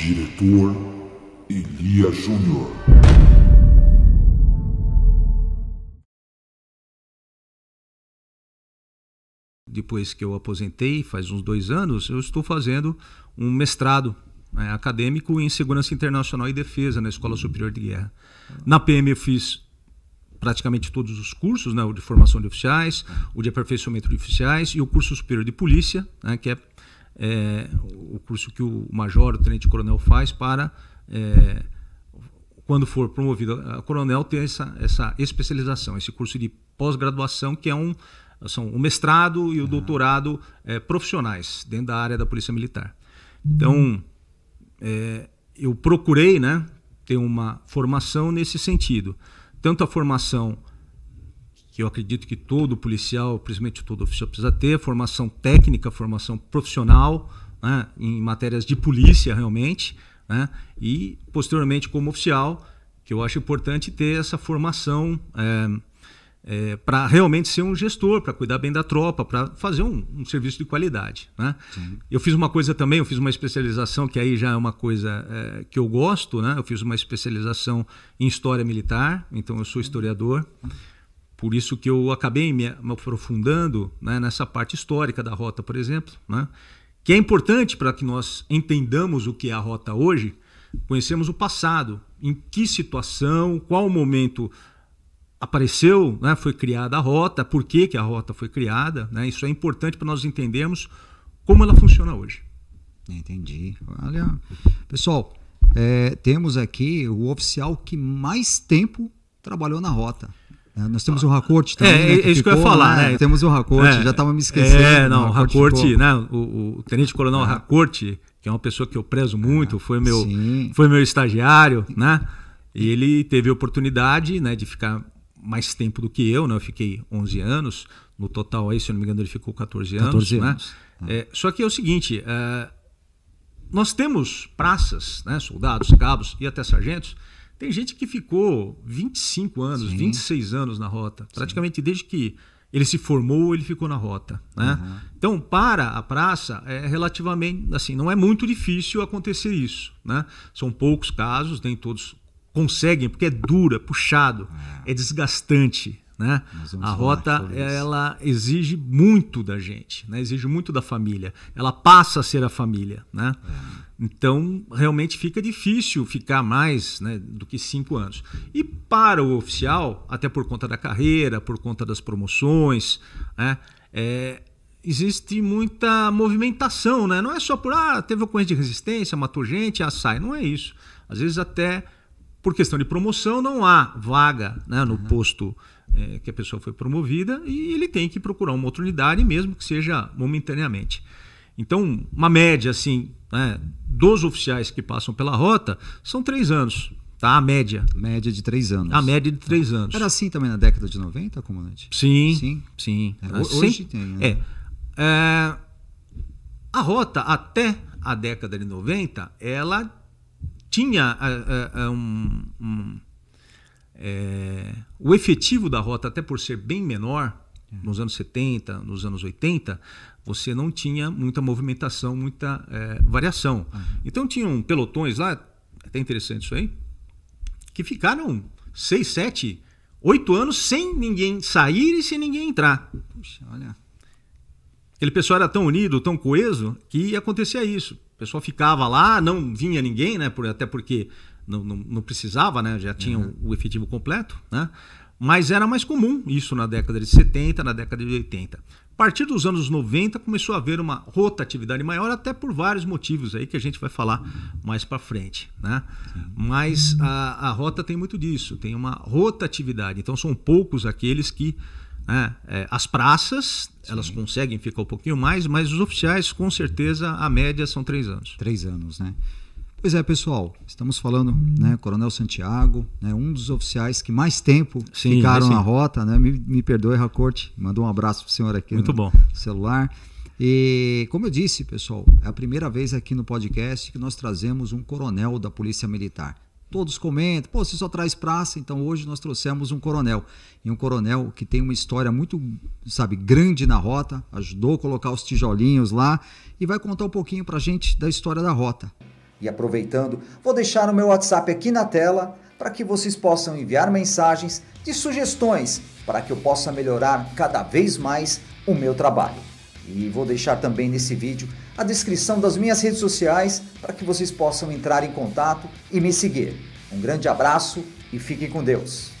Diretor Elia Júnior. Depois que eu aposentei, faz uns dois anos, eu estou fazendo um mestrado né, acadêmico em Segurança Internacional e Defesa na Escola Superior de Guerra. Na PM eu fiz praticamente todos os cursos, né, o de formação de oficiais, o de aperfeiçoamento de oficiais e o curso superior de polícia, né, que é é, o curso que o major, o tenente-coronel faz para, é, quando for promovido a coronel, ter essa, essa especialização, esse curso de pós-graduação, que é um, são o mestrado e o ah. doutorado é, profissionais dentro da área da Polícia Militar. Então, é, eu procurei né, ter uma formação nesse sentido. Tanto a formação que eu acredito que todo policial, principalmente todo oficial, precisa ter formação técnica, formação profissional né, em matérias de polícia realmente, né, e posteriormente como oficial, que eu acho importante ter essa formação é, é, para realmente ser um gestor, para cuidar bem da tropa, para fazer um, um, serviço de qualidade. Né? Eu fiz uma coisa também, eu fiz uma especialização que aí já é uma coisa é, que eu gosto, né? eu fiz uma especialização em história militar, então eu sou uhum. historiador. Por isso que eu acabei me aprofundando né, nessa parte histórica da rota, por exemplo, né, que é importante para que nós entendamos o que é a rota hoje, conhecemos o passado, em que situação, qual momento apareceu, né, foi criada a rota, por que, que a rota foi criada. Né, isso é importante para nós entendermos como ela funciona hoje. Entendi. Olha, pessoal, é, temos aqui o oficial que mais tempo trabalhou na rota. É, nós temos o Racorte também. É, né, é que isso ficou, que eu ia falar, né? né? Temos o Racorte, é, já estava me esquecendo. É, não, o Racorte, né? O, o Tenente Coronel é. Racorte, que é uma pessoa que eu prezo ah, muito, é, foi, meu, foi meu estagiário, né? E ele teve a oportunidade né, de ficar mais tempo do que eu, né? Eu fiquei 11 anos, no total aí, se eu não me engano, ele ficou 14 anos. 14 né. anos. Né? É, só que é o seguinte, eh, nós temos praças, né, soldados, cabos e até sargentos, tem gente que ficou 25 anos, Sim. 26 anos na rota. Praticamente Sim. desde que ele se formou, ele ficou na rota. Né? Uhum. Então, para a praça, é relativamente assim, não é muito difícil acontecer isso. Né? São poucos casos, nem todos conseguem, porque é dura, é puxado, é, é desgastante. Né? A rota ela exige muito da gente, né? exige muito da família. Ela passa a ser a família. Né? É. Então, realmente fica difícil ficar mais né, do que cinco anos. E para o oficial, até por conta da carreira, por conta das promoções, né, é, existe muita movimentação. Né? Não é só por, ah, teve ocorrência de resistência, matou gente, ah, sai. Não é isso. Às vezes, até por questão de promoção, não há vaga né, no uhum. posto é, que a pessoa foi promovida e ele tem que procurar uma outra unidade, mesmo que seja momentaneamente. Então, uma média assim, né, dos oficiais que passam pela rota são três anos. Tá, a média. Média de três anos. A média de três é. anos. Era assim também na década de 90, comandante? Sim. Sim. sim. É, ah, hoje tem. Né? É, é, a rota, até a década de 90, ela tinha é, é, um, um, o efetivo da rota, até por ser bem menor, é. nos anos 70, nos anos 80, você não tinha muita movimentação, muita é, variação. Uhum. Então tinham pelotões lá, até interessante isso aí, que ficaram 6, 7, 8 anos sem ninguém sair e sem ninguém entrar. Puxa, olha. Aquele pessoal era tão unido, tão coeso, que acontecia isso. O pessoal ficava lá, não vinha ninguém, né? Por, até porque não, não, não precisava, né? já tinha uhum. o, o efetivo completo, né? mas era mais comum isso na década de 70, na década de 80. A partir dos anos 90 começou a haver uma rotatividade maior, até por vários motivos aí que a gente vai falar mais para frente. Né? Mas a, a, rota tem muito disso, tem uma rotatividade. Então são poucos aqueles que. Né, é, as praças, Sim. elas conseguem ficar um pouquinho mais, mas os oficiais, com certeza, a média são três anos. Três anos, né? Pois é, pessoal, estamos falando, né, Coronel Santiago, né, um dos oficiais que mais tempo sim, ficaram é, na rota, né? Me, me perdoe, Racorte, mandou um abraço para o senhor aqui Muito no bom. celular. E, como eu disse, pessoal, é a primeira vez aqui no podcast que nós trazemos um coronel da Polícia Militar. Todos comentam, pô, você só traz praça, então hoje nós trouxemos um coronel. E um coronel que tem uma história muito, sabe, grande na rota, ajudou a colocar os tijolinhos lá e vai contar um pouquinho a gente da história da rota. E aproveitando, vou deixar o meu WhatsApp aqui na tela para que vocês possam enviar mensagens de sugestões para que eu possa melhorar cada vez mais o meu trabalho. E vou deixar também nesse vídeo a descrição das minhas redes sociais para que vocês possam entrar em contato e me seguir. Um grande abraço e fiquem com Deus.